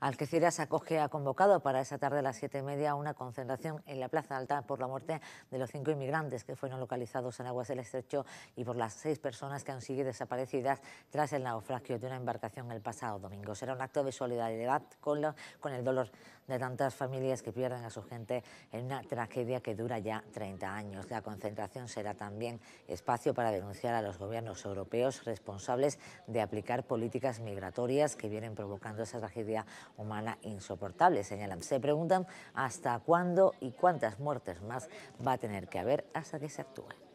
Algeciras acoge ha convocado para esa tarde a las siete y media una concentración en la Plaza Alta por la muerte de los cinco inmigrantes que fueron localizados en aguas del estrecho y por las seis personas que han sido desaparecidas tras el naufragio de una embarcación el pasado domingo. Será un acto de solidaridad con, con el dolor de tantas familias que pierden a su gente en una tragedia que dura ya 30 años. La concentración será también espacio para denunciar a los gobiernos europeos responsables de aplicar políticas migratorias que vienen provocando esa tragedia humana insoportable, señalan. Se preguntan hasta cuándo y cuántas muertes más va a tener que haber hasta que se actúe.